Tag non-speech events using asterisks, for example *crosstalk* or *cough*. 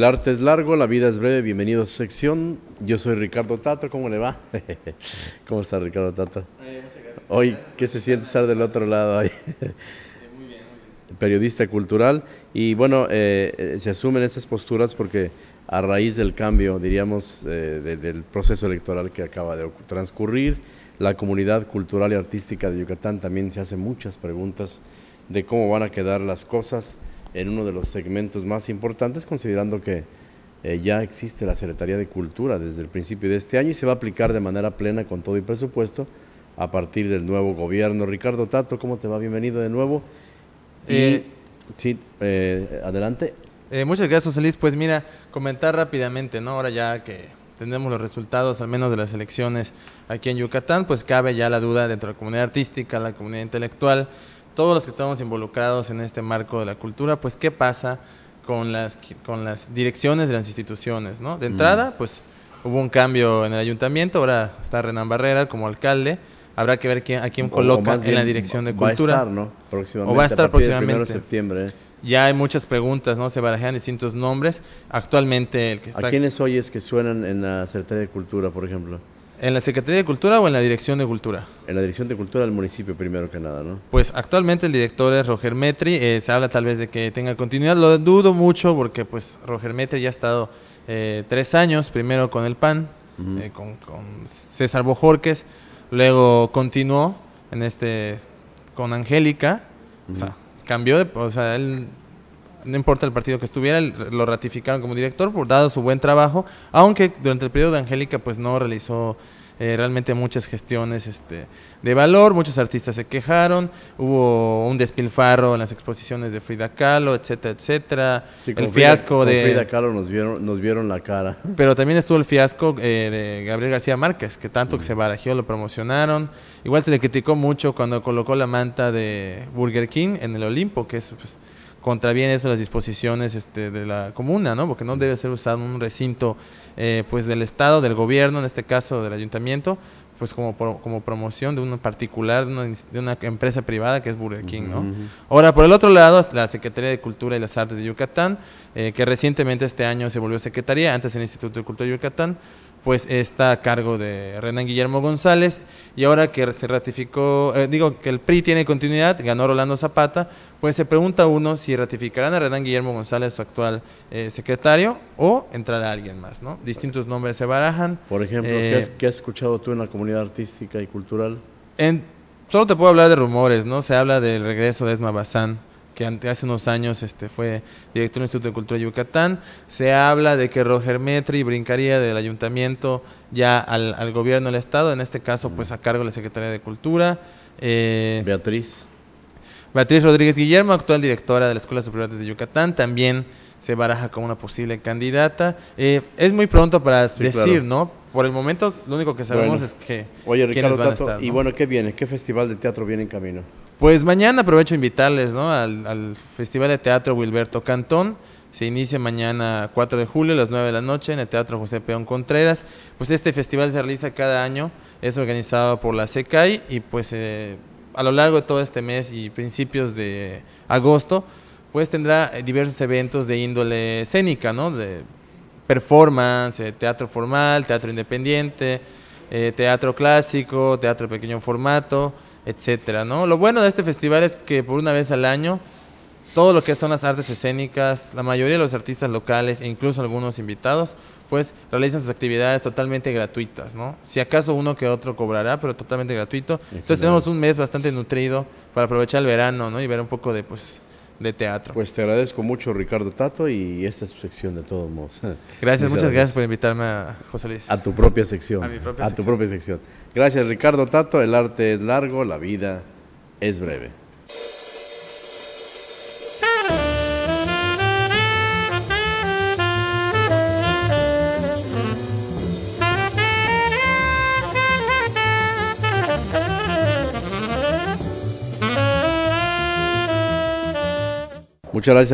El arte es largo, la vida es breve. Bienvenido a su sección. Yo soy Ricardo Tato. ¿Cómo le va? *laughs* ¿Cómo está Ricardo Tato? muchas gracias. Hoy, ¿qué se siente estar del otro lado ahí? Muy bien, Periodista cultural. Y bueno, eh, eh, se asumen esas posturas porque a raíz del cambio, diríamos, eh, del proceso electoral que acaba de transcurrir, la comunidad cultural y artística de Yucatán también se hace muchas preguntas de cómo van a quedar las cosas en uno de los segmentos más importantes, considerando que eh, ya existe la Secretaría de Cultura desde el principio de este año y se va a aplicar de manera plena con todo el presupuesto a partir del nuevo gobierno. Ricardo Tato, ¿cómo te va? Bienvenido de nuevo. Eh, sí, eh, adelante. muchas gracias, Luis. Pues mira, comentar rápidamente, ¿no? Ahora ya que tenemos los resultados, al menos de las elecciones aquí en Yucatán, pues cabe ya la duda dentro de la comunidad artística, la comunidad intelectual, todos los que estamos involucrados en este marco de la cultura, pues qué pasa con las, con las direcciones de las instituciones, ¿no? De mm. entrada, pues hubo un cambio en el ayuntamiento, ahora está Renan Barrera como alcalde, habrá que ver quién, a quién coloca en la dirección de cultura. Va a estar, ¿no? o va a estar a próximamente. De septiembre. Ya hay muchas preguntas, ¿no? Se barajan distintos nombres. Actualmente el que está... ¿A quiénes oyes que suenan en la Secretaría de Cultura, por ejemplo? ¿En la Secretaría de Cultura o en la Dirección de Cultura? En la Dirección de Cultura del municipio, primero que nada, ¿no? Pues actualmente el director es Roger Metri. Eh, se habla tal vez de que tenga continuidad. Lo dudo mucho porque, pues, Roger Metri ya ha estado eh, tres años, primero con el PAN, eh, con, César Bojorques. Luego continuó en este con Angélica. O sea, cambió de. O sea, él no importa el partido que estuviera, lo ratificaron como director por dado su buen trabajo, aunque durante el periodo de Angélica pues no realizó eh, realmente muchas gestiones este, de valor, muchos artistas se quejaron, hubo un despilfarro en las exposiciones de Frida Kahlo, etcétera, etcétera, el fiasco de... Frida Kahlo nos vieron, nos vieron la cara. *laughs* Pero también estuvo el fiasco eh, de Gabriel García Márquez, que tanto que se barajó lo promocionaron, igual se le criticó mucho cuando colocó la manta de Burger King en el Olimpo, que es... Pues, contraviene eso las disposiciones este, de la comuna, ¿no? Porque no debe ser usado un recinto eh, pues del Estado, del gobierno, en este caso del ayuntamiento, pues como, como promoción de un particular, de una, empresa privada que es Burger King, ¿no? Ahora, por el otro lado, la Secretaría de Cultura y las Artes de Yucatán, eh, que recientemente este año se volvió Secretaría, antes el Instituto de Cultura de Yucatán, pues está a cargo de Renan Guillermo González y ahora que se ratificó, eh, digo que el PRI tiene continuidad, ganó Rolando Zapata, pues se pregunta uno si ratificarán a Renan Guillermo González, su actual eh, secretario, o entrará alguien más, ¿no? Distintos nombres se barajan. Por ejemplo, ¿qué, has, eh, escuchado tú en la comunidad artística y cultural? solo te puedo hablar de rumores, ¿no? Se habla del regreso de Esma Bazán que ante, hace unos años este, fue director del Instituto de Cultura de Yucatán. Se habla de que Roger Metri brincaría del ayuntamiento ya al, al gobierno del Estado, en este caso pues a cargo de la Secretaría de Cultura. Eh, Beatriz. Beatriz Rodríguez Guillermo, actual directora de la Escuela Superior de Yucatán, también se baraja como una posible candidata. Eh, es muy pronto para decir, ¿no? Por el momento, lo único que sabemos es que. Oye, y bueno, ¿qué viene? ¿Qué festival de teatro viene en camino? Pues mañana aprovecho invitarles al, Festival de Teatro Wilberto Cantón. Se inicia mañana 4 de julio a las 9 de la noche en el Teatro José Peón Contreras. Pues este festival se realiza cada año, es organizado por la SECAI y pues eh, a lo largo de todo este mes y principios de agosto, pues tendrá eh, diversos eventos de índole escénica, ¿no? De performance, eh, teatro formal, teatro independiente, teatro clásico, teatro de pequeño formato etcétera, ¿no? Lo bueno de este festival es que por una vez al año todo lo que son las artes escénicas, la mayoría de los artistas locales e incluso algunos invitados, pues realizan sus actividades totalmente gratuitas, ¿no? Si acaso uno que otro cobrará, pero totalmente gratuito. Entonces tenemos un mes bastante nutrido para aprovechar el verano, ¿no? Y ver un poco de pues de teatro. Pues te agradezco mucho, Ricardo Tato, y esta es su sección de todos modos. *laughs* Gracias, muchas, gracias por invitarme, a José Luis. A tu propia sección. A mi propia a tu propia sección. Gracias, Ricardo Tato. El arte es largo, la vida es breve. Muchas gracias.